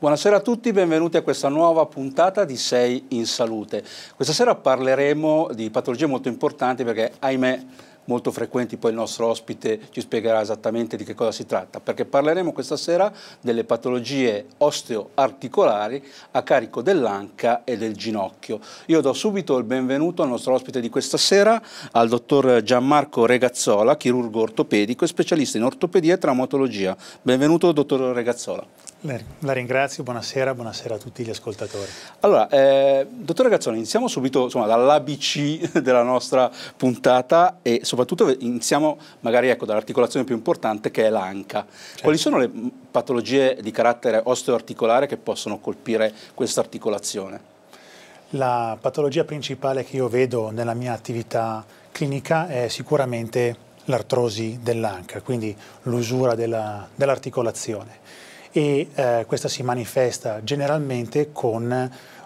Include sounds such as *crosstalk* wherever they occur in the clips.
Buonasera a tutti, benvenuti a questa nuova puntata di 6 in Salute. Questa sera parleremo di patologie molto importanti perché, ahimè, molto frequenti, poi il nostro ospite ci spiegherà esattamente di che cosa si tratta, perché parleremo questa sera delle patologie osteoarticolari a carico dell'anca e del ginocchio. Io do subito il benvenuto al nostro ospite di questa sera, al dottor Gianmarco Regazzola, chirurgo ortopedico e specialista in ortopedia e traumatologia. Benvenuto dottor Regazzola. La ringrazio, buonasera, buonasera a tutti gli ascoltatori. Allora, eh, dottore Gazzone, iniziamo subito dall'ABC *laughs* della nostra puntata e soprattutto iniziamo magari ecco, dall'articolazione più importante che è l'anca. Certo. Quali sono le patologie di carattere osteoarticolare che possono colpire questa articolazione? La patologia principale che io vedo nella mia attività clinica è sicuramente l'artrosi dell'anca, quindi l'usura dell'articolazione e eh, questa si manifesta generalmente con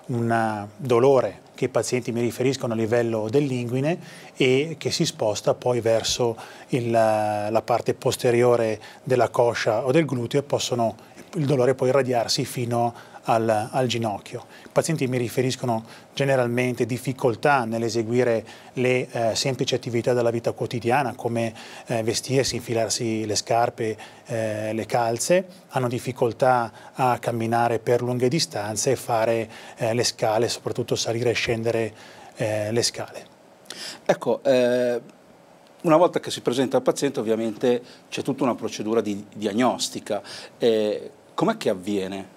un dolore che i pazienti mi riferiscono a livello dell'inguine e che si sposta poi verso il, la parte posteriore della coscia o del gluteo e possono, il dolore può irradiarsi fino a al, al ginocchio. I pazienti mi riferiscono generalmente difficoltà nell'eseguire le eh, semplici attività della vita quotidiana come eh, vestirsi, infilarsi le scarpe, eh, le calze, hanno difficoltà a camminare per lunghe distanze e fare eh, le scale, soprattutto salire e scendere eh, le scale. Ecco, eh, una volta che si presenta al paziente ovviamente c'è tutta una procedura di diagnostica. Eh, com'è che avviene?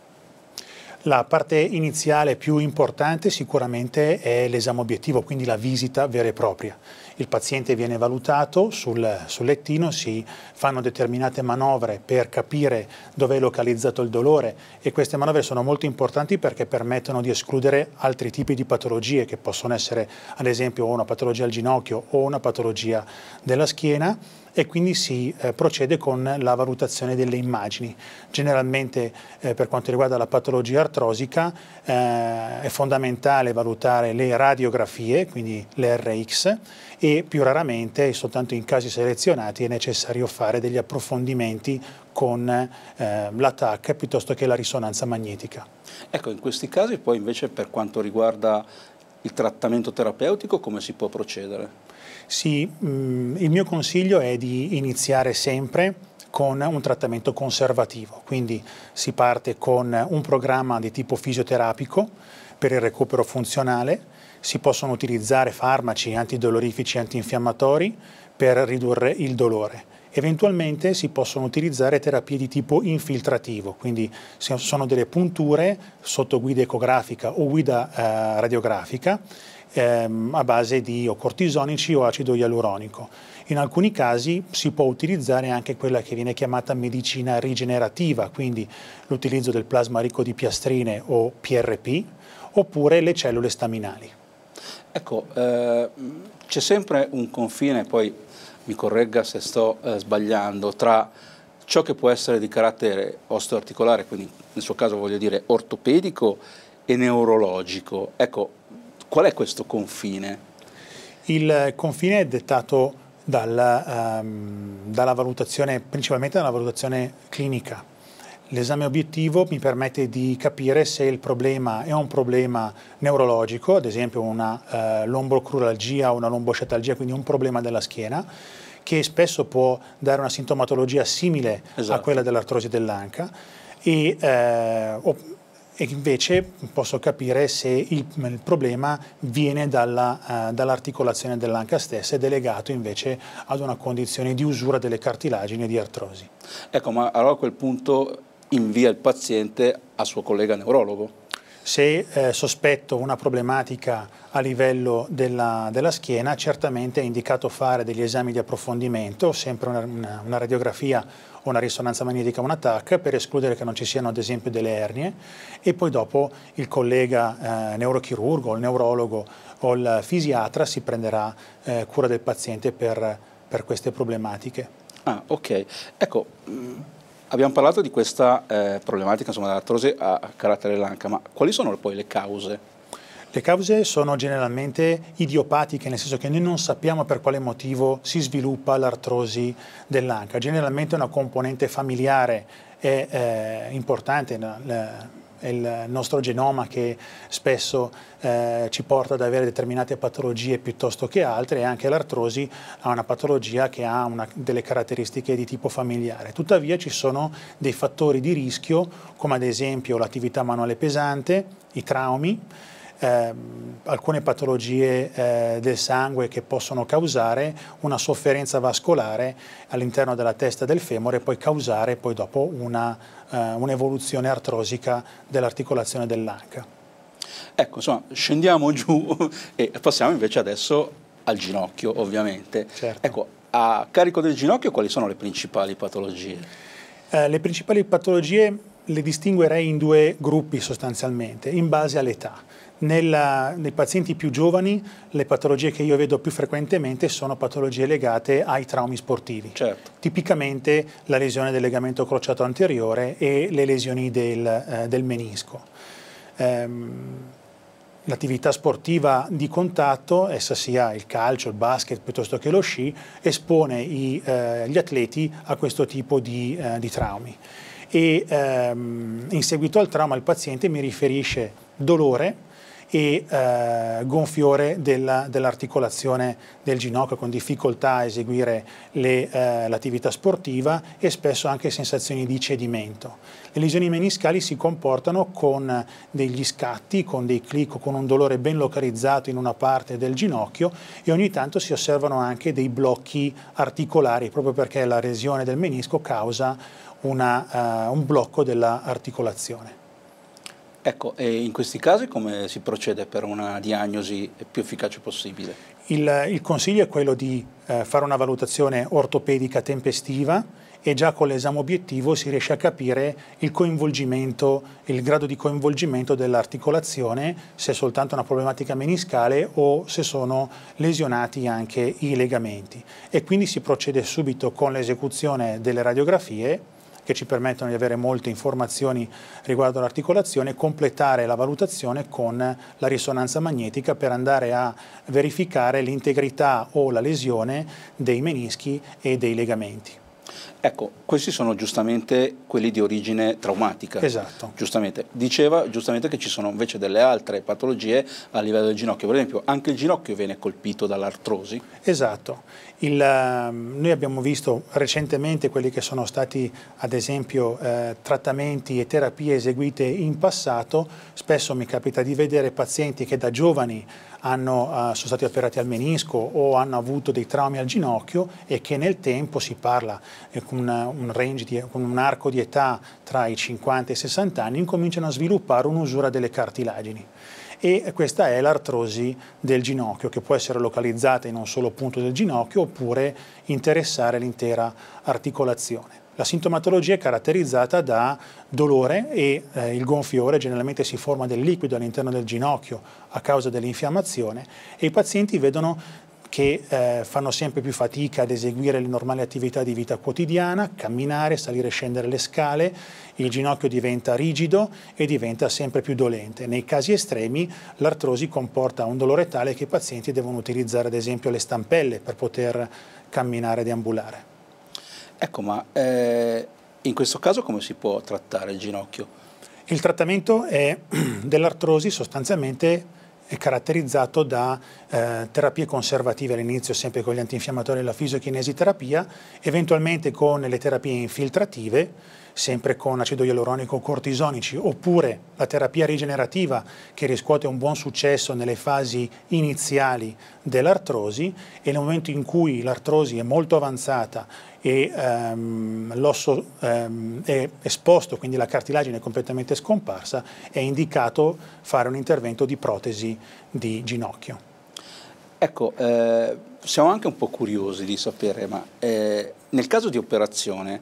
La parte iniziale più importante sicuramente è l'esame obiettivo, quindi la visita vera e propria. Il paziente viene valutato sul, sul lettino, si fanno determinate manovre per capire dove è localizzato il dolore e queste manovre sono molto importanti perché permettono di escludere altri tipi di patologie che possono essere ad esempio una patologia al ginocchio o una patologia della schiena e quindi si eh, procede con la valutazione delle immagini. Generalmente eh, per quanto riguarda la patologia artrosica eh, è fondamentale valutare le radiografie, quindi le RX, e più raramente, soltanto in casi selezionati, è necessario fare degli approfondimenti con eh, l'attacco piuttosto che la risonanza magnetica. Ecco, in questi casi poi invece per quanto riguarda il trattamento terapeutico come si può procedere? Sì, mh, mm, il mio consiglio è di iniziare sempre con un trattamento conservativo, quindi si parte con un programma di tipo fisioterapico per il recupero funzionale, si possono utilizzare farmaci antidolorifici e antinfiammatori per ridurre il dolore. Eventualmente si possono utilizzare terapie di tipo infiltrativo, quindi sono delle punture sotto guida ecografica o guida eh, radiografica ehm, a base di o cortisonici o acido ialuronico. In alcuni casi si può utilizzare anche quella che viene chiamata medicina rigenerativa, quindi l'utilizzo del plasma ricco di piastrine o PRP, oppure le cellule staminali. Ecco, eh, c'è sempre un confine, poi mi corregga se sto eh, sbagliando, tra ciò che può essere di carattere osteoarticolare, quindi nel suo caso voglio dire ortopedico e neurologico. Ecco, Qual è questo confine? Il confine è dettato dalla, um, ehm, dalla valutazione, principalmente dalla valutazione clinica. L'esame obiettivo mi permette di capire se il problema è un problema neurologico, ad esempio una uh, lombocruralgia o una lomboscetalgia, quindi un problema della schiena, che spesso può dare una sintomatologia simile esatto. a quella dell'artrosi dell'anca, e, eh, e invece posso capire se il, il problema viene eh, dall'articolazione uh, dall dell'anca stessa ed è legato invece ad una condizione di usura delle cartilagini e di artrosi. Ecco, ma allora a quel punto invia il paziente al suo collega neurologo? se eh, sospetto una problematica a livello della, della, schiena, certamente è indicato fare degli esami di approfondimento, sempre una, una, una radiografia o una risonanza magnetica, un TAC, per escludere che non ci siano ad esempio delle ernie e poi dopo il collega eh, neurochirurgo, il neurologo o il fisiatra si prenderà eh, cura del paziente per, per queste problematiche. Ah, ok. Ecco, mm, Abbiamo parlato di questa eh, problematica insomma, dell'artrosi a carattere lanca, ma quali sono poi le cause? Le cause sono generalmente idiopatiche, nel senso che noi non sappiamo per quale motivo si sviluppa l'artrosi dell'anca. Generalmente è una componente familiare è, eh, importante, la, la, il nostro genoma che spesso eh, ci porta ad avere determinate patologie piuttosto che altre e anche l'artrosi ha una patologia che ha una, delle caratteristiche di tipo familiare. Tuttavia ci sono dei fattori di rischio come ad esempio l'attività manuale pesante, i traumi, eh, alcune patologie eh, del sangue che possono causare una sofferenza vascolare all'interno della testa del femore e poi causare poi dopo eh, un'evoluzione eh, un artrosica dell'articolazione dell'anca. Ecco, insomma, scendiamo giù *laughs* e passiamo invece adesso al ginocchio, ovviamente. Certo. Ecco, a carico del ginocchio quali sono le principali patologie? Eh, le principali patologie le distinguerei in due gruppi sostanzialmente, in base all'età. Nella, nei pazienti più giovani le patologie che io vedo più frequentemente sono patologie legate ai traumi sportivi, certo. tipicamente la lesione del legamento crociato anteriore e le lesioni del, eh, del menisco. Ehm, L'attività sportiva di contatto, essa sia il calcio, il basket piuttosto che lo sci, espone i, eh, gli atleti a questo tipo di, eh, di traumi. E ehm, in seguito al trauma il paziente mi riferisce dolore, e eh, gonfiore della, dell'articolazione del ginocchio con difficoltà a eseguire le, eh, l'attività sportiva e spesso anche sensazioni di cedimento. Le lesioni meniscali si comportano con degli scatti, con dei clic o con un dolore ben localizzato in una parte del ginocchio e ogni tanto si osservano anche dei blocchi articolari proprio perché la lesione del menisco causa una, uh, un blocco dell'articolazione. Ecco, e in questi casi come si procede per una diagnosi più efficace possibile? Il, il consiglio è quello di eh, fare una valutazione ortopedica tempestiva e già con l'esame obiettivo si riesce a capire il coinvolgimento, il grado di coinvolgimento dell'articolazione, se è soltanto una problematica meniscale o se sono lesionati anche i legamenti. E quindi si procede subito con l'esecuzione delle radiografie che ci permettono di avere molte informazioni riguardo all'articolazione e completare la valutazione con la risonanza magnetica per andare a verificare l'integrità o la lesione dei menischi e dei legamenti. Ecco, questi sono giustamente quelli di origine traumatica. Esatto. Giustamente. Diceva giustamente che ci sono invece delle altre patologie a livello del ginocchio. Per esempio, anche il ginocchio viene colpito dall'artrosi. Esatto. Il, ehm, noi abbiamo visto recentemente quelli che sono stati, ad esempio, eh, trattamenti e terapie eseguite in passato. Spesso mi capita di vedere pazienti che da giovani hanno, eh, sono stati operati al menisco o hanno avuto dei traumi al ginocchio e che nel tempo si parla eh, con, un, di, con un arco di età tra i 50 e i 60 anni, incominciano a sviluppare un'usura delle cartilagini e questa è l'artrosi del ginocchio che può essere localizzata in un solo punto del ginocchio oppure interessare l'intera articolazione. La sintomatologia è caratterizzata da dolore e eh, il gonfiore, generalmente si forma del liquido all'interno del ginocchio a causa dell'infiammazione e i pazienti vedono che eh, fanno sempre più fatica ad eseguire le normali attività di vita quotidiana, camminare, salire e scendere le scale, il ginocchio diventa rigido e diventa sempre più dolente. Nei casi estremi l'artrosi comporta un dolore tale che i pazienti devono utilizzare ad esempio le stampelle per poter camminare e deambulare. Ecco, ma eh, in questo caso come si può trattare il ginocchio? Il trattamento *clears throat* dell'artrosi sostanzialmente è caratterizzato da eh, terapie conservative all'inizio sempre con gli antinfiammatori e la terapia, eventualmente con le terapie infiltrative sempre con acido ialuronico cortisonici, oppure la terapia rigenerativa che riscuote un buon successo nelle fasi iniziali dell'artrosi e nel momento in cui l'artrosi è molto avanzata e um, l'osso um, è esposto, quindi la cartilagine è completamente scomparsa, è indicato fare un intervento di protesi di ginocchio. Ecco, eh, siamo anche un po' curiosi di sapere, ma eh, nel caso di operazione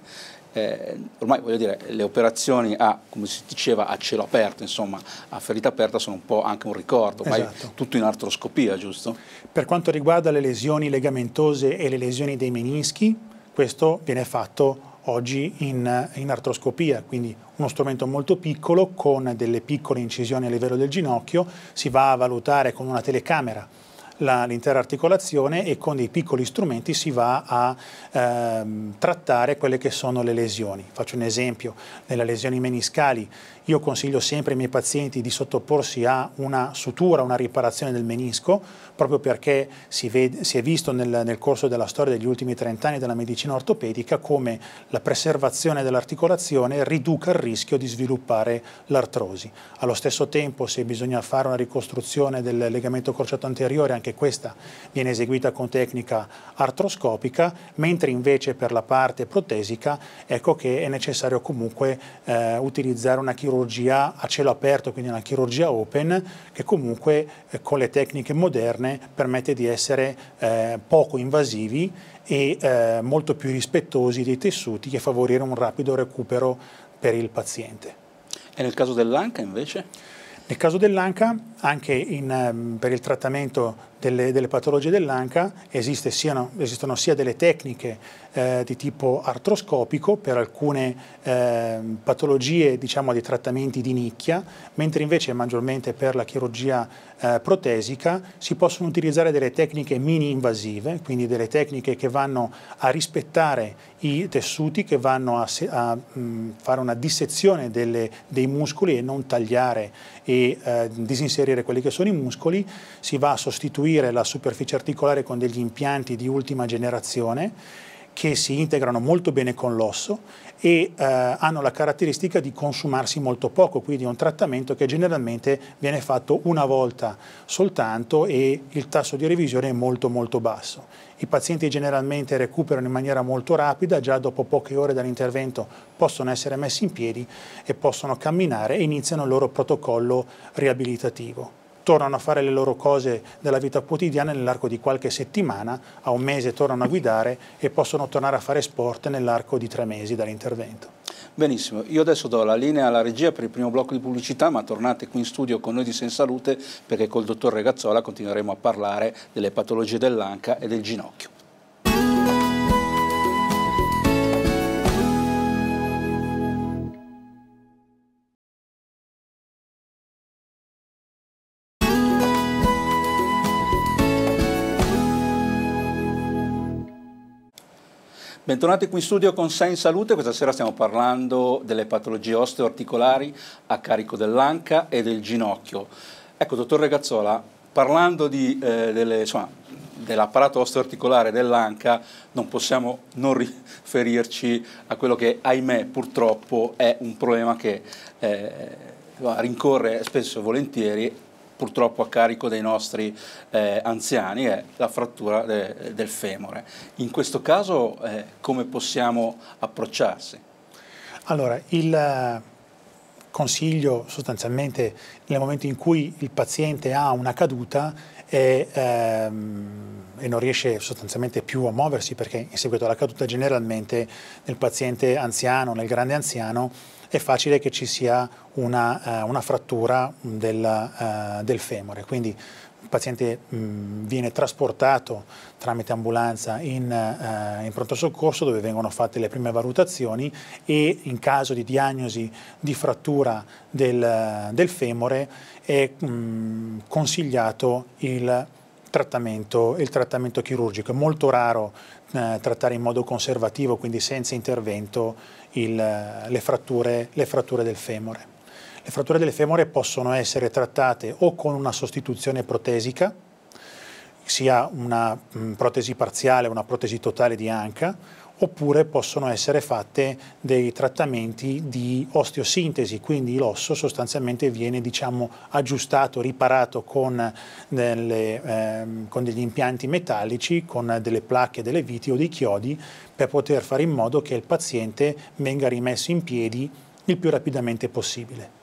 eh, ormai voglio dire, le operazioni a, come si diceva, a cielo aperto, insomma, a ferita aperta sono un po' anche un ricordo, ormai esatto. tutto in artroscopia, giusto? Per quanto riguarda le lesioni legamentose e le lesioni dei menischi, questo viene fatto oggi in, in, artroscopia, quindi uno strumento molto piccolo con delle piccole incisioni a livello del ginocchio, si va a valutare con una telecamera l'intera articolazione e con dei piccoli strumenti si va a ehm, trattare quelle che sono le lesioni. Faccio un esempio, nelle lesioni meniscali io consiglio sempre ai miei pazienti di sottoporsi a una sutura, una riparazione del menisco, proprio perché si, vede, si è visto nel, nel, corso della storia degli ultimi 30 anni della medicina ortopedica come la preservazione dell'articolazione riduca il rischio di sviluppare l'artrosi. Allo stesso tempo se bisogna fare una ricostruzione del legamento crociato anteriore anche questa viene eseguita con tecnica artroscopica, mentre invece per la parte protesica ecco che è necessario comunque eh, utilizzare una chirurgia a cielo aperto, quindi una chirurgia open, che comunque eh, con le tecniche moderne permette di essere eh, poco invasivi e eh, molto più rispettosi dei tessuti che favorire un rapido recupero per il paziente. E nel caso dell'anca invece? Nel caso dell'anca, anche in, ehm, per il trattamento delle, delle patologie dell'anca esiste esistono sia delle tecniche eh, di tipo artroscopico per alcune eh, patologie diciamo, di trattamenti di nicchia, mentre invece maggiormente per la chirurgia eh, protesica si possono utilizzare delle tecniche mini-invasive, quindi delle tecniche che vanno a rispettare i tessuti, che vanno a, a mh, mm, fare una dissezione delle, dei muscoli e non tagliare e eh, disinserire quelli che sono i muscoli, si va a sostituire coprire la superficie articolare con degli impianti di ultima generazione che si integrano molto bene con l'osso e eh, hanno la caratteristica di consumarsi molto poco, quindi è un trattamento che generalmente viene fatto una volta soltanto e il tasso di revisione è molto molto basso. I pazienti generalmente recuperano in maniera molto rapida, già dopo poche ore dall'intervento possono essere messi in piedi e possono camminare e iniziano il loro protocollo riabilitativo tornano a fare le loro cose della vita quotidiana nell'arco di qualche settimana, a un mese tornano a guidare e possono tornare a fare sport nell'arco di tre mesi dall'intervento. Benissimo, io adesso do la linea alla regia per il primo blocco di pubblicità, ma tornate qui in studio con noi di Sensalute perché col dottor Regazzola continueremo a parlare delle patologie dell'anca e del ginocchio. Bentornati qui in studio con Sei in Salute, questa sera stiamo parlando delle patologie osteoarticolari a carico dell'anca e del ginocchio. Ecco, dottor Regazzola, parlando di, eh, delle, insomma, dell'apparato osteoarticolare dell'anca non possiamo non riferirci a quello che ahimè purtroppo è un problema che eh, rincorre spesso e volentieri purtroppo a carico dei nostri eh, anziani è la frattura de, del femore. In questo caso eh, come possiamo approcciarsi? Allora, il eh, consiglio sostanzialmente nel momento in cui il paziente ha una caduta e, ehm, e, non riesce sostanzialmente più a muoversi perché in seguito alla caduta generalmente nel paziente anziano, nel grande anziano, è facile che ci sia una, eh, una frattura del, eh, del, femore. Quindi il paziente mh, mm, viene trasportato tramite ambulanza in, eh, in, pronto soccorso dove vengono fatte le prime valutazioni e in caso di diagnosi di frattura del, del femore è mh, mm, consigliato il trattamento, il trattamento chirurgico. È molto raro eh, trattare in modo conservativo, quindi senza intervento, il, eh, le, fratture, le fratture del femore. Le fratture delle femore possono essere trattate o con una sostituzione protesica, sia una mh, mm, protesi parziale o una protesi totale di anca, oppure possono essere fatte dei trattamenti di osteosintesi, quindi l'osso sostanzialmente viene diciamo, aggiustato, riparato con, delle, eh, con, degli impianti metallici, con delle placche, delle viti o dei chiodi per poter fare in modo che il paziente venga rimesso in piedi il più rapidamente possibile.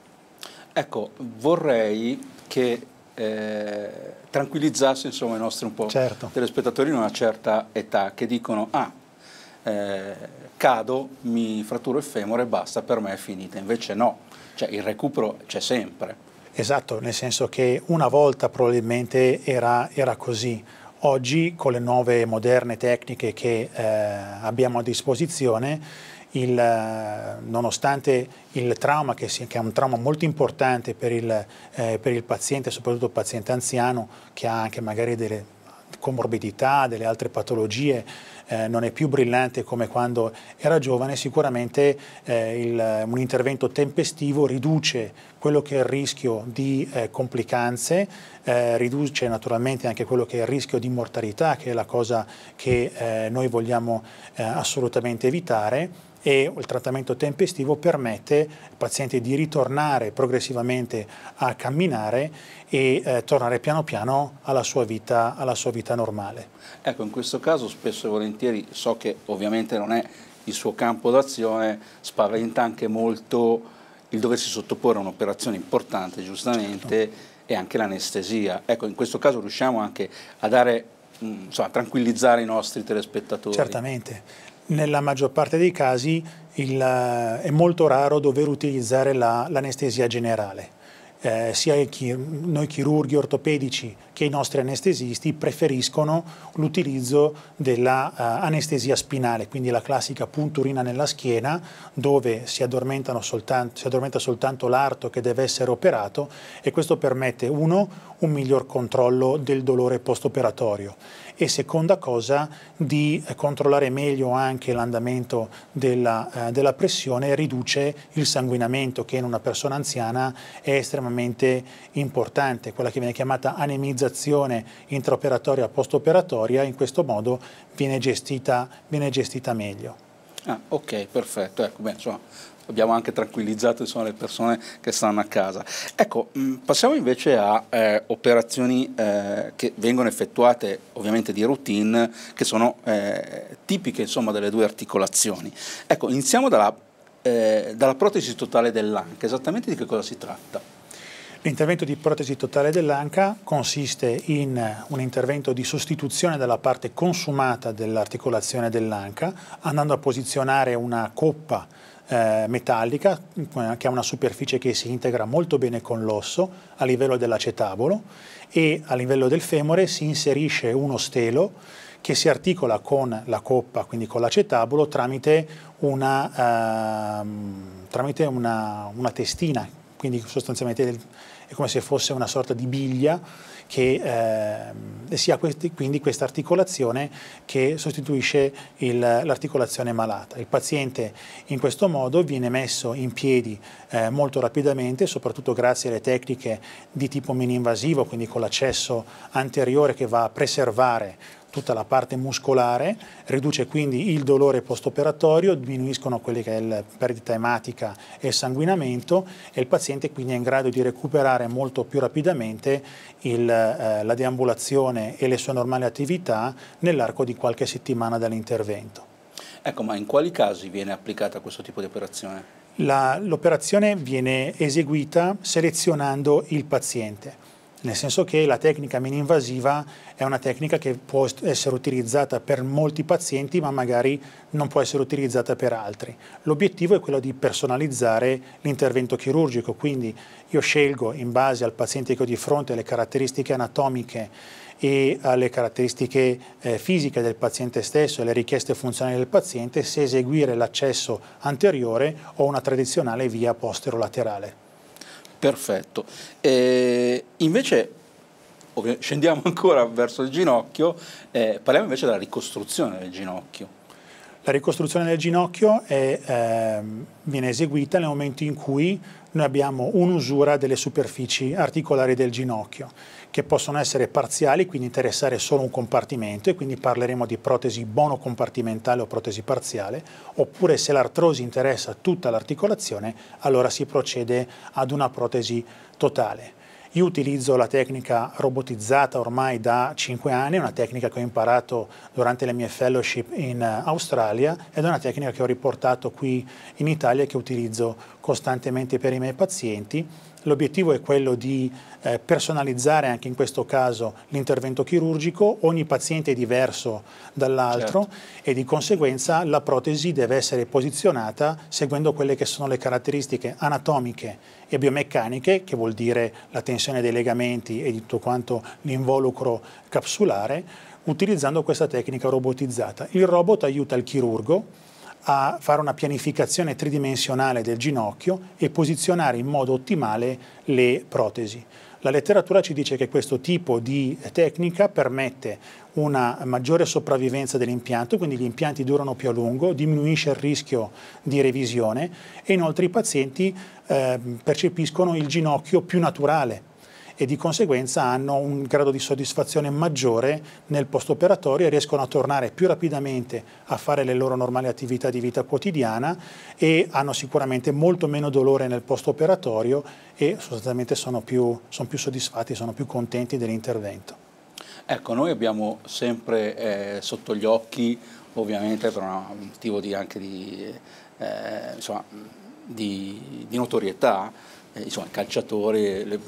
Ecco, vorrei che eh, tranquillizzasse insomma, i nostri un po' certo. telespettatori di una certa età che dicono ah, eh, cado, mi fratturo il femore e basta, per me è finita. Invece no, cioè, il recupero c'è sempre. Esatto, nel senso che una volta probabilmente era, era così. Oggi con le nuove moderne tecniche che eh, abbiamo a disposizione, il, eh, nonostante il trauma, che, è un trauma molto importante per il, eh, per il paziente, soprattutto il paziente anziano, che ha anche magari delle comorbidità, delle altre patologie, eh, non è più brillante come quando era giovane, sicuramente eh, il, un intervento tempestivo riduce quello che è il rischio di eh, complicanze, eh, riduce naturalmente anche quello che è il rischio di mortalità, che è la cosa che eh, noi vogliamo eh, assolutamente evitare e il trattamento tempestivo permette al paziente di ritornare progressivamente a camminare e eh, tornare piano piano alla sua, vita, alla sua vita normale. Ecco, in questo caso spesso e volentieri so che ovviamente non è il suo campo d'azione, spaventa anche molto il doversi sottoporre a un'operazione importante, giustamente, certo. e anche l'anestesia. Ecco, in questo caso riusciamo anche a dare mm, insomma, tranquillizzare i nostri telespettatori. Certamente, nella maggior parte dei casi il, eh, è molto raro dover utilizzare l'anestesia la, generale. Eh, sia chi, noi chirurghi ortopedici che i nostri anestesisti preferiscono l'utilizzo dell'anestesia eh, uh, spinale, quindi la classica punturina nella schiena dove si, soltanto, si addormenta soltanto l'arto che deve essere operato e questo permette uno un miglior controllo del dolore postoperatorio e seconda cosa di eh, controllare meglio anche l'andamento della, eh, della pressione riduce il sanguinamento che in una persona anziana è estremamente importante, quella che viene chiamata anemizzazione intraoperatoria postoperatoria, in questo modo viene gestita, viene gestita meglio. Ah, ok, perfetto. Ecco, beh, insomma, abbiamo anche tranquillizzato insomma, le persone che stanno a casa. Ecco, mh, mm, passiamo invece a eh, operazioni eh, che vengono effettuate ovviamente di routine, che sono eh, tipiche insomma, delle due articolazioni. Ecco, iniziamo dalla, eh, dalla protesi totale dell'anca, esattamente di che cosa si tratta? L'intervento di protesi totale dell'anca consiste in un intervento di sostituzione della parte consumata dell'articolazione dell'anca andando a posizionare una coppa eh, metallica che ha una superficie che si integra molto bene con l'osso a livello dell'acetabolo e a livello del femore si inserisce uno stelo che si articola con la coppa, quindi con l'acetabolo, tramite, una, eh, tramite una, una testina, quindi sostanzialmente è come se fosse una sorta di biglia che eh, sia questi, quindi questa articolazione che sostituisce l'articolazione malata. Il paziente in questo modo viene messo in piedi eh, molto rapidamente, soprattutto grazie alle tecniche di tipo mini invasivo, quindi con l'accesso anteriore che va a preservare tutta la parte muscolare, riduce quindi il dolore postoperatorio, diminuiscono quelle che è la perdita ematica e il sanguinamento e il paziente quindi è in grado di recuperare molto più rapidamente il, eh, la deambulazione e le sue normali attività nell'arco di qualche settimana dall'intervento. Ecco, ma in quali casi viene applicata questo tipo di operazione? L'operazione viene eseguita selezionando il paziente nel senso che la tecnica mini invasiva è una tecnica che può essere utilizzata per molti pazienti ma magari non può essere utilizzata per altri. L'obiettivo è quello di personalizzare l'intervento chirurgico, quindi io scelgo in base al paziente che ho di fronte alle caratteristiche anatomiche e alle caratteristiche eh, fisiche del paziente stesso e alle richieste funzionali del paziente se eseguire l'accesso anteriore o una tradizionale via posterolaterale. Perfetto. E invece scendiamo *laughs* ancora verso il ginocchio, eh, parliamo invece della ricostruzione del ginocchio. La ricostruzione del ginocchio è, eh, viene eseguita nel momento in cui noi abbiamo un'usura delle superfici articolari del ginocchio che possono essere parziali, quindi interessare solo un compartimento e quindi parleremo di protesi bonocompartimentale o protesi parziale, oppure se l'artrosi interessa tutta l'articolazione, allora si procede ad una protesi totale. Io utilizzo la tecnica robotizzata ormai da 5 anni, una tecnica che ho imparato durante le mie fellowship in Australia ed è una tecnica che ho riportato qui in Italia e che utilizzo costantemente per i miei pazienti. L'obiettivo è quello di eh, personalizzare anche in questo caso l'intervento chirurgico, ogni paziente è diverso dall'altro certo. e di conseguenza la protesi deve essere posizionata seguendo quelle che sono le caratteristiche anatomiche e biomeccaniche, che vuol dire la tensione dei legamenti e di tutto quanto l'involucro capsulare, utilizzando questa tecnica robotizzata. Il robot aiuta il chirurgo a fare una pianificazione tridimensionale del ginocchio e posizionare in modo ottimale le protesi. La letteratura ci dice che questo tipo di tecnica permette una maggiore sopravvivenza dell'impianto, quindi gli impianti durano più a lungo, diminuisce il rischio di revisione e inoltre i pazienti eh, percepiscono il ginocchio più naturale, e di conseguenza hanno un grado di soddisfazione maggiore nel post operatorio e riescono a tornare più rapidamente a fare le loro normali attività di vita quotidiana e hanno sicuramente molto meno dolore nel post operatorio e sostanzialmente sono più, sono più soddisfatti, sono più contenti dell'intervento. Ecco, noi abbiamo sempre eh, sotto gli occhi, ovviamente per un motivo di, anche di, eh, insomma, di, di notorietà, eh, insomma, calciatori, le,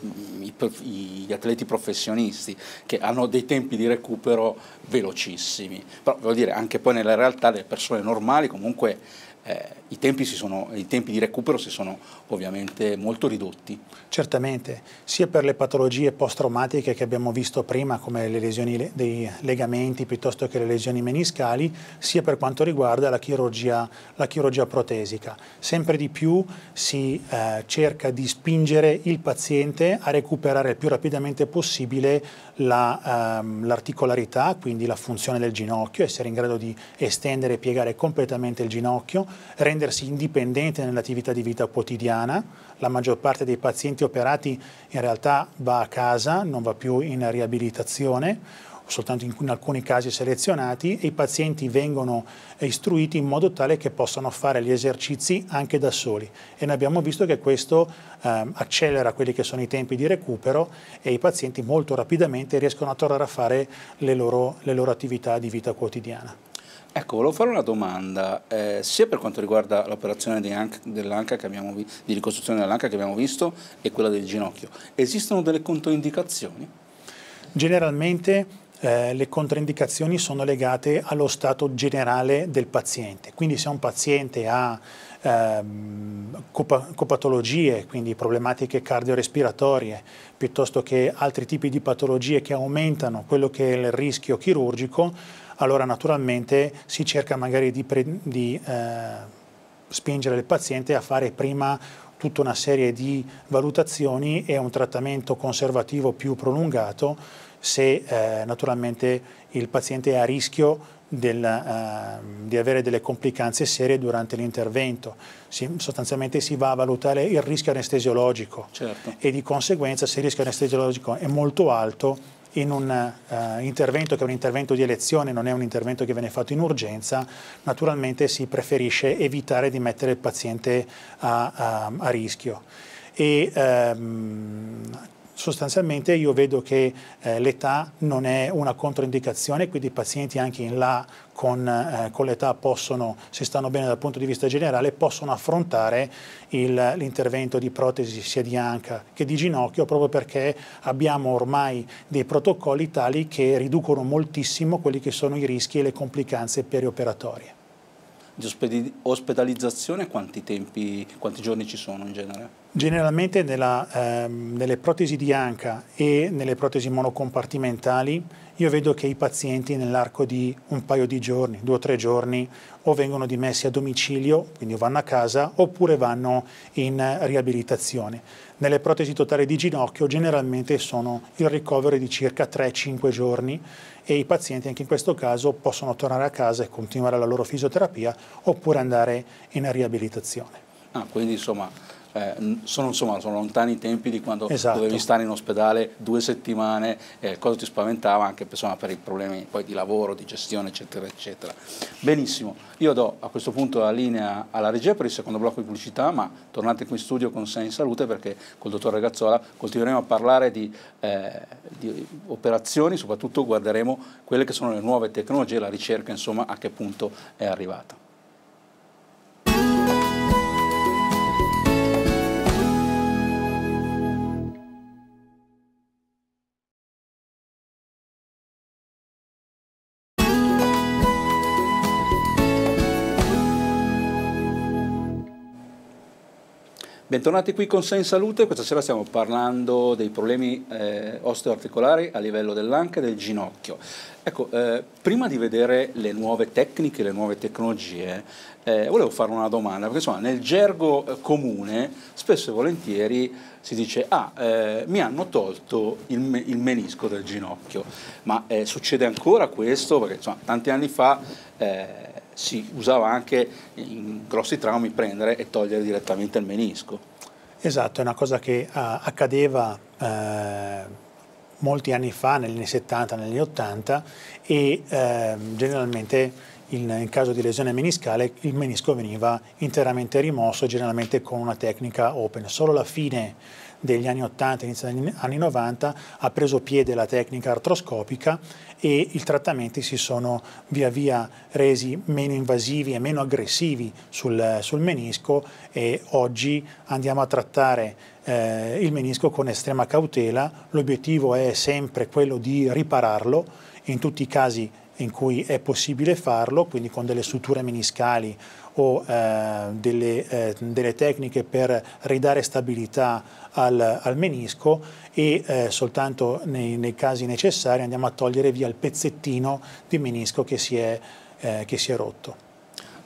i, i, gli atleti professionisti che hanno dei tempi di recupero velocissimi. Però voglio dire, anche poi nella realtà delle persone normali comunque eh, i tempi, sono, i tempi, di recupero si sono ovviamente molto ridotti. Certamente, sia per le patologie post-traumatiche che abbiamo visto prima, come le lesioni dei legamenti piuttosto che le lesioni meniscali, sia per quanto riguarda la chirurgia, la chirurgia protesica. Sempre di più si eh, cerca di spingere il paziente a recuperare il più rapidamente possibile l'articolarità, la, ehm, quindi la funzione del ginocchio, essere in grado di estendere e piegare completamente il ginocchio, rendere rendersi indipendente nell'attività di vita quotidiana, la maggior parte dei pazienti operati in realtà va a casa, non va più in riabilitazione, soltanto in alcuni casi selezionati e i pazienti vengono eh, istruiti in modo tale che possano fare gli esercizi anche da soli e ne abbiamo visto che questo eh, accelera quelli che sono i tempi di recupero e i pazienti molto rapidamente riescono a tornare a fare le loro, le loro attività di vita quotidiana. Ecco, volevo fare una domanda, eh, sia per quanto riguarda l'operazione dell'anca di ricostruzione dell'anca che abbiamo visto e quella del ginocchio. Esistono delle controindicazioni? Generalmente eh, le controindicazioni sono legate allo stato generale del paziente, quindi se un paziente ha ehm, copatologie, quindi problematiche cardiorespiratorie, piuttosto che altri tipi di patologie che aumentano quello che è il rischio chirurgico, allora naturalmente si cerca magari di, di eh, spingere il paziente a fare prima tutta una serie di valutazioni e un trattamento conservativo più prolungato se eh, naturalmente il paziente è a rischio del, eh, di avere delle complicanze serie durante l'intervento. Si, sostanzialmente si va a valutare il rischio anestesiologico certo. e di conseguenza se il rischio anestesiologico è molto alto in un uh, intervento che è un intervento di elezione, non è un intervento che viene fatto in urgenza, naturalmente si preferisce evitare di mettere il paziente a, a, a rischio. E, um, sostanzialmente io vedo che eh, l'età non è una controindicazione, quindi i pazienti anche in là con, eh, con l'età possono, se stanno bene dal punto di vista generale, possono affrontare l'intervento di protesi sia di anca che di ginocchio, proprio perché abbiamo ormai dei protocolli tali che riducono moltissimo quelli che sono i rischi e le complicanze perioperatorie di ospedalizzazione quanti, tempi, quanti giorni ci sono in genere? Generalmente nella, ehm, nelle protesi di anca e nelle protesi monocompartimentali io vedo che i pazienti nell'arco di un paio di giorni, due o tre giorni, o vengono dimessi a domicilio, quindi vanno a casa, oppure vanno in riabilitazione. Nelle protesi totali di ginocchio generalmente sono il ricovero di circa 3-5 giorni e i pazienti anche in questo caso possono tornare a casa e continuare la loro fisioterapia oppure andare in riabilitazione. Ah, quindi insomma eh, sono, insomma, sono, lontani i tempi di quando esatto. dovevi stare in ospedale due settimane, eh, cosa ti spaventava anche insomma, per i problemi di lavoro, di gestione, eccetera, eccetera. Benissimo, io do a questo punto la linea alla regia per il secondo blocco di pubblicità, ma tornate qui in studio con Sei in Salute perché col dottor Ragazzola continueremo a parlare di, eh, di operazioni, soprattutto guarderemo quelle che sono le nuove tecnologie, la ricerca insomma a che punto è arrivata. Bentornati qui con Sei in Salute, questa sera stiamo parlando dei problemi eh, osteoarticolari a livello dell'anca e del ginocchio. Ecco, eh, prima di vedere le nuove tecniche, le nuove tecnologie, eh, volevo fare una domanda, perché insomma nel gergo eh, comune spesso e volentieri si dice ah, eh, mi hanno tolto il, me il, menisco del ginocchio, ma eh, succede ancora questo? Perché insomma tanti anni fa si usava anche in grossi traumi prendere e togliere direttamente il menisco. Esatto, è una cosa che eh, accadeva eh, molti anni fa, negli anni 70, negli anni 80 e eh, generalmente in, in, caso di lesione meniscale il menisco veniva interamente rimosso, generalmente con una tecnica open. Solo la fine degli anni 80, inizio degli anni 90, ha preso piede la tecnica artroscopica e i trattamenti si sono via via resi meno invasivi e meno aggressivi sul, sul menisco e oggi andiamo a trattare eh, il menisco con estrema cautela, l'obiettivo è sempre quello di ripararlo, in tutti i casi in cui è possibile farlo, quindi con delle strutture meniscali o eh, delle, eh, delle, tecniche per ridare stabilità al, al menisco e eh, soltanto nei, nei, casi necessari andiamo a togliere via il pezzettino di menisco che si è, eh, che si è rotto.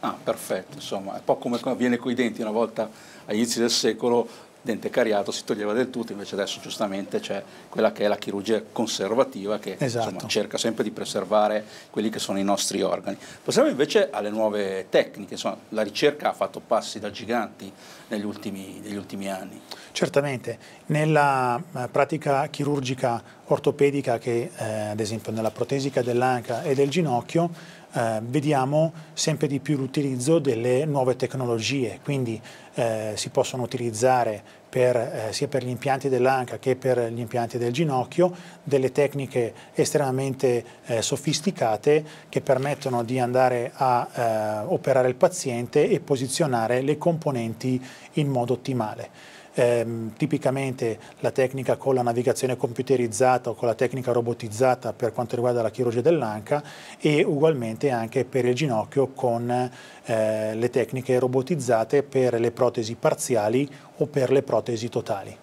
Ah, perfetto, insomma, è un po' come avviene con i denti, una volta agli inizi del secolo dente cariato si toglieva del tutto, invece adesso giustamente c'è quella che è la chirurgia conservativa che esatto. insomma, cerca sempre di preservare quelli che sono i nostri organi. Passiamo invece alle nuove tecniche, insomma, la ricerca ha fatto passi da giganti negli ultimi, negli ultimi anni. Certamente, nella eh, pratica chirurgica ortopedica che eh, ad esempio nella protesica dell'anca e del ginocchio eh, vediamo sempre di più l'utilizzo delle nuove tecnologie, quindi eh, si possono utilizzare per, eh, sia per gli impianti dell'anca che per gli impianti del ginocchio delle tecniche estremamente eh, sofisticate che permettono di andare a eh, operare il paziente e posizionare le componenti in modo ottimale ehm, tipicamente la tecnica con la navigazione computerizzata o con la tecnica robotizzata per quanto riguarda la chirurgia dell'anca e ugualmente anche per il ginocchio con eh, le tecniche robotizzate per le protesi parziali o per le protesi totali.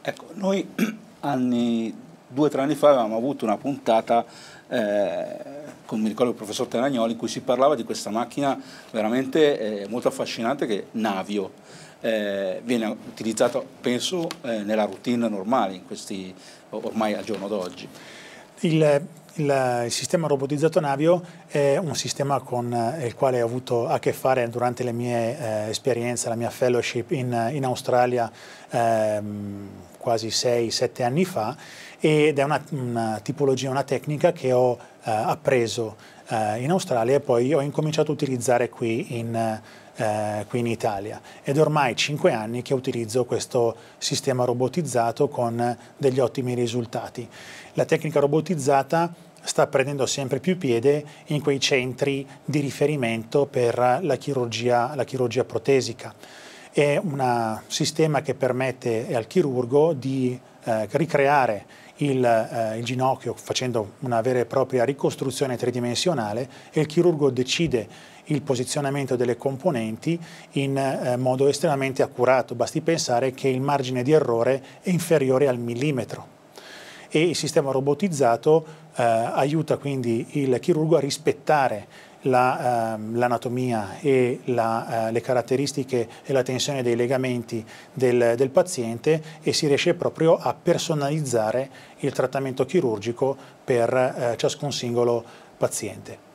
Ecco, noi *clears throat* anni, due o tre anni fa avevamo avuto una puntata eh, con, mi ricordo il professor Teragnoli, in cui si parlava di questa macchina veramente eh, molto affascinante che è Navio eh, viene utilizzato penso eh, nella routine normale in questi, ormai al giorno d'oggi. Il, il, il, sistema robotizzato Navio è un sistema con eh, il quale ho avuto a che fare durante le mie eh, esperienze, la mia fellowship in, in Australia ehm, quasi 6-7 anni fa ed è una, una, tipologia, una tecnica che ho eh, appreso eh, in Australia e poi ho incominciato a utilizzare qui in, eh, qui in Italia ed ormai 5 anni che utilizzo questo sistema robotizzato con degli ottimi risultati. La tecnica robotizzata sta prendendo sempre più piede in quei centri di riferimento per la chirurgia, la chirurgia protesica. È un sistema che permette al chirurgo di eh, ricreare il, eh, il ginocchio facendo una vera e propria ricostruzione tridimensionale e il chirurgo decide il posizionamento delle componenti in eh, modo estremamente accurato. Basti pensare che il margine di errore è inferiore al millimetro e il sistema robotizzato eh, aiuta quindi il chirurgo a rispettare Ehm, l'anatomia la, eh, e la, eh, le caratteristiche e la tensione dei legamenti del, del, paziente e si riesce proprio a personalizzare il trattamento chirurgico per eh, ciascun singolo paziente.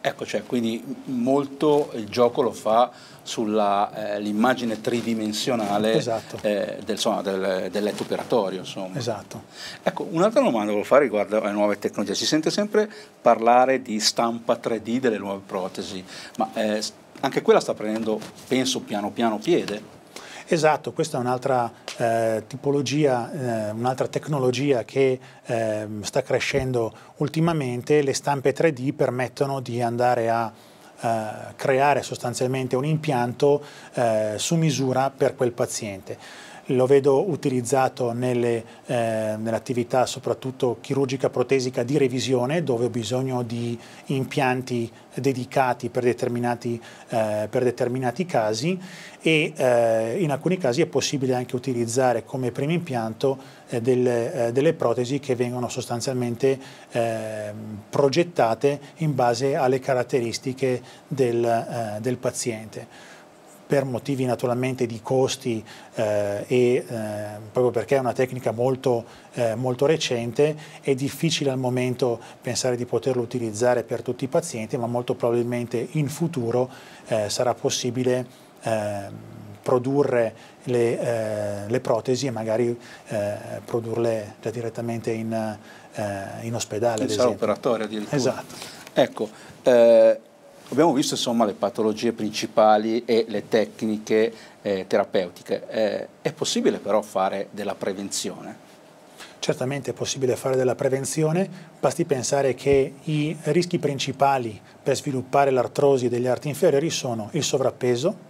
Ecco, cioè, quindi molto il gioco lo fa sull'immagine eh, tridimensionale esatto. eh, del, insomma, del, del, letto operatorio. Insomma. Esatto. Ecco, un'altra domanda che volevo fare riguardo alle nuove tecnologie. Si sente sempre parlare di stampa 3D delle nuove protesi, ma eh, anche quella sta prendendo, penso, piano piano piede. Esatto, questa è un'altra eh, tipologia, eh, un'altra tecnologia che eh, sta crescendo ultimamente. Le stampe 3D permettono di andare a eh, creare sostanzialmente un impianto eh, su misura per quel paziente lo vedo utilizzato eh, nell'attività soprattutto chirurgica protesica di revisione dove ho bisogno di impianti dedicati per determinati, eh, per determinati casi e eh, in alcuni casi è possibile anche utilizzare come primo impianto eh, del, eh, delle protesi che vengono sostanzialmente ehm, progettate in base alle caratteristiche del, eh, del paziente per motivi naturalmente di costi eh, e eh, proprio perché è una tecnica molto, eh, molto recente, è difficile al momento pensare di poterlo utilizzare per tutti i pazienti, ma molto probabilmente in futuro eh, sarà possibile produrre le, eh, le, protesi e magari eh, produrle già direttamente in, eh, in ospedale. In sala addirittura. Esatto. Ecco, Abbiamo visto insomma, le patologie principali e le tecniche eh, terapeutiche. Eh, è possibile però fare della prevenzione? Certamente è possibile fare della prevenzione, basti pensare che i rischi principali per sviluppare l'artrosi degli arti inferiori sono il sovrappeso,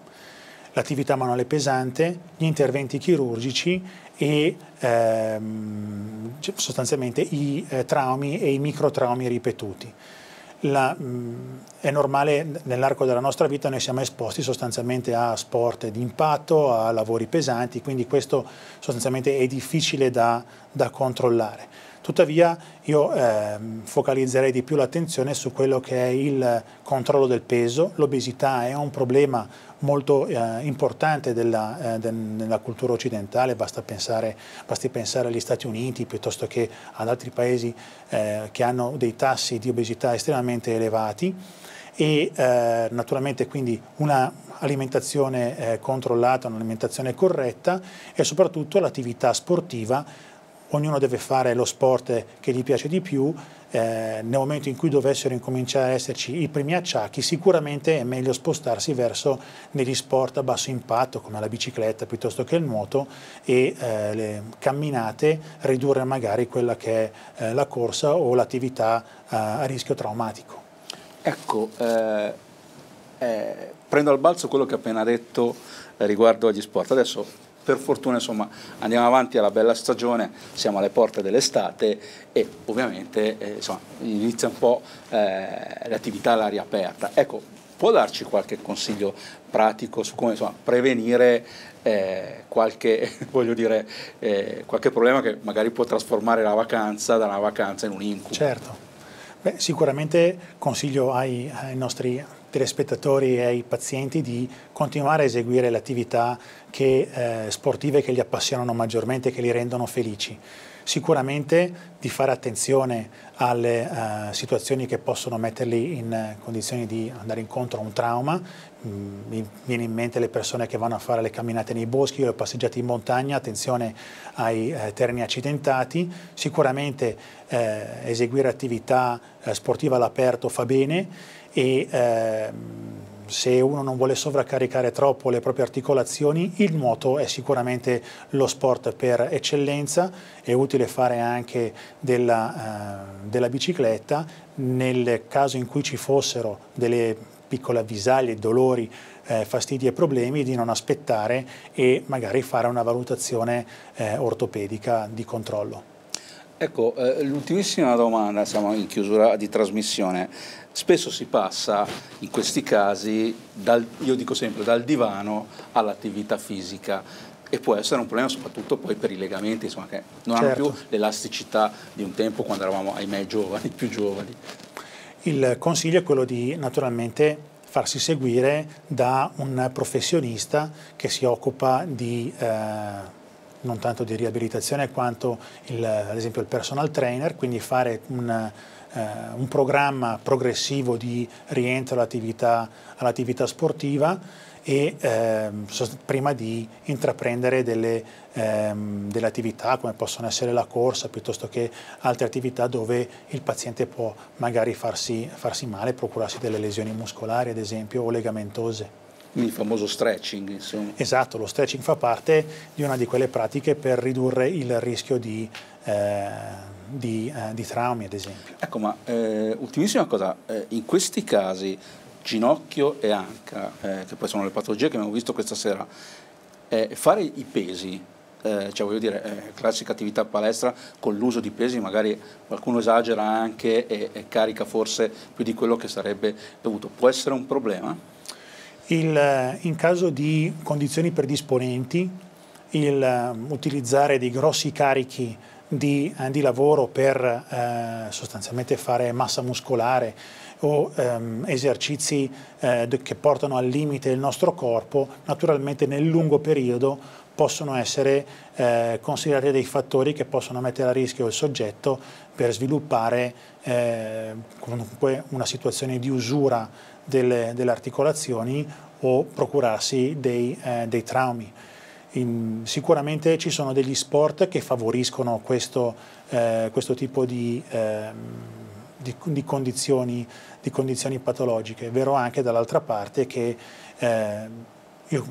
l'attività manuale pesante, gli interventi chirurgici e ehm, sostanzialmente i eh, traumi e i microtraumi ripetuti la, mh, mm, è normale nell'arco della nostra vita noi siamo esposti sostanzialmente a sport di impatto, a lavori pesanti, quindi questo sostanzialmente è difficile da, da controllare. Tuttavia io eh, focalizzerei di più l'attenzione su quello che è il controllo del peso. L'obesità è un problema molto eh, importante della, eh, della, cultura occidentale, basta pensare, basti pensare agli Stati Uniti piuttosto che ad altri paesi eh, che hanno dei tassi di obesità estremamente elevati e eh, naturalmente quindi un'alimentazione eh, controllata, un'alimentazione corretta e soprattutto l'attività sportiva ognuno deve fare lo sport che gli piace di più, eh, nel momento in cui dovessero incominciare ad esserci i primi acciacchi, sicuramente è meglio spostarsi verso degli sport a basso impatto come la bicicletta piuttosto che il nuoto e eh, le camminate, ridurre magari quella che è eh, la corsa o l'attività eh, a rischio traumatico. Ecco, eh, eh, prendo al balzo quello che ha appena detto riguardo agli sport. Adesso per fortuna insomma, andiamo avanti alla bella stagione, siamo alle porte dell'estate e ovviamente eh, insomma, inizia un po' eh, l'attività all'aria aperta. Ecco, può darci qualche consiglio pratico su come insomma, prevenire eh, qualche, *laughs* dire, eh, qualche problema che magari può trasformare la vacanza da una vacanza in un incubo? Certo. Beh, sicuramente consiglio ai, ai nostri telespettatori e ai pazienti di continuare a eseguire le attività che, eh, sportive che li appassionano maggiormente, che li rendono felici sicuramente di fare attenzione alle uh, situazioni che possono metterli in uh, condizioni di andare incontro a un trauma, mm, mi viene in mente le persone che vanno a fare le camminate nei boschi o le passeggiate in montagna, attenzione ai uh, terreni accidentati, sicuramente eh, eseguire attività sportiva all'aperto fa bene e ehm, se uno non vuole sovraccaricare troppo le proprie articolazioni, il nuoto è sicuramente lo sport per eccellenza, è utile fare anche della, eh, della bicicletta, nel caso in cui ci fossero delle piccole avvisaglie, dolori, eh, fastidi e problemi, di non aspettare e magari fare una valutazione eh, ortopedica di controllo. Ecco, eh, l'ultimissima domanda, siamo in chiusura di trasmissione. Spesso si passa in questi casi, dal, io dico sempre, dal divano all'attività fisica e può essere un problema soprattutto poi per i legamenti, insomma, che non certo. hanno più l'elasticità di un tempo quando eravamo, ahimè, giovani, più giovani. Il consiglio è quello di naturalmente farsi seguire da un professionista che si occupa di... Eh, non tanto di riabilitazione quanto il, ad esempio il personal trainer, quindi fare un, eh, un programma progressivo di rientro all'attività all sportiva e eh, prima di intraprendere delle, ehm, delle, attività come possono essere la corsa piuttosto che altre attività dove il paziente può magari farsi, farsi male, procurarsi delle lesioni muscolari ad esempio o legamentose il famoso stretching. Insomma. Esatto, lo stretching fa parte di una di quelle pratiche per ridurre il rischio di, eh, di, eh, di traumi, ad esempio. Ecco, ma eh, ultimissima cosa, eh, in questi casi ginocchio e anca, eh, che poi sono le patologie che abbiamo visto questa sera, eh, fare i pesi eh, cioè voglio dire, eh, classica attività palestra con l'uso di pesi, magari qualcuno esagera anche e, e carica forse più di quello che sarebbe dovuto. Può essere un problema? Il, in caso di condizioni predisponenti, il, eh, utilizzare dei grossi carichi di, eh, di lavoro per eh, sostanzialmente fare massa muscolare o ehm, esercizi eh, che portano al limite il nostro corpo, naturalmente nel lungo periodo possono essere eh, considerati dei fattori che possono mettere a rischio il soggetto per sviluppare eh, comunque una situazione di usura delle, delle articolazioni o procurarsi dei, eh, dei traumi. In, sicuramente ci sono degli sport che favoriscono questo, eh, questo tipo di, eh, di, di, condizioni, di, condizioni, patologiche. È vero anche dall'altra parte che eh, io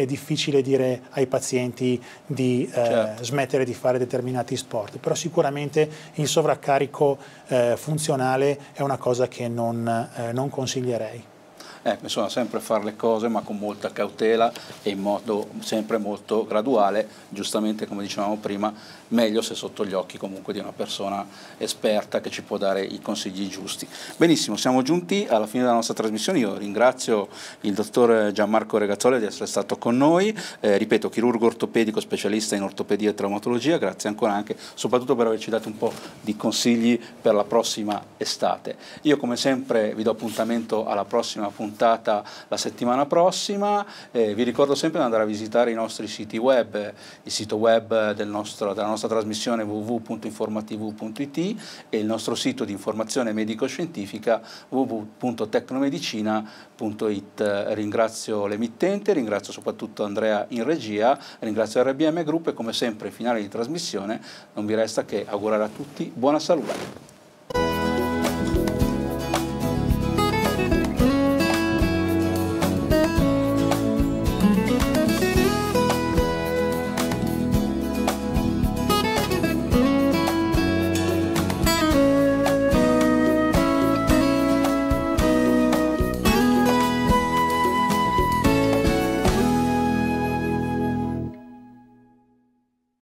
è difficile dire ai pazienti di eh, certo. smettere di fare determinati sport, però sicuramente il sovraccarico eh, funzionale è una cosa che non, eh, non consiglierei. Ecco, eh, insomma, sempre fare le cose ma con molta cautela e in modo sempre molto graduale, giustamente come dicevamo prima, meglio se sotto gli occhi comunque di una persona esperta che ci può dare i consigli giusti. Benissimo, siamo giunti alla fine della nostra trasmissione, io ringrazio il dottor Gianmarco Regazzoli di essere stato con noi, eh, ripeto, chirurgo ortopedico specialista in ortopedia e traumatologia, grazie ancora anche, soprattutto per averci dato un po' di consigli per la prossima estate. Io come sempre vi do appuntamento alla prossima puntata puntata la settimana prossima. Eh, vi ricordo sempre di andare a visitare i nostri siti web, il sito web del nostro, della nostra trasmissione www.informatv.it e il nostro sito di informazione medico-scientifica www.tecnomedicina.it. Ringrazio l'emittente, ringrazio soprattutto Andrea in regia, ringrazio RBM Group e come sempre in finale di trasmissione non mi resta che augurare a tutti buona salute.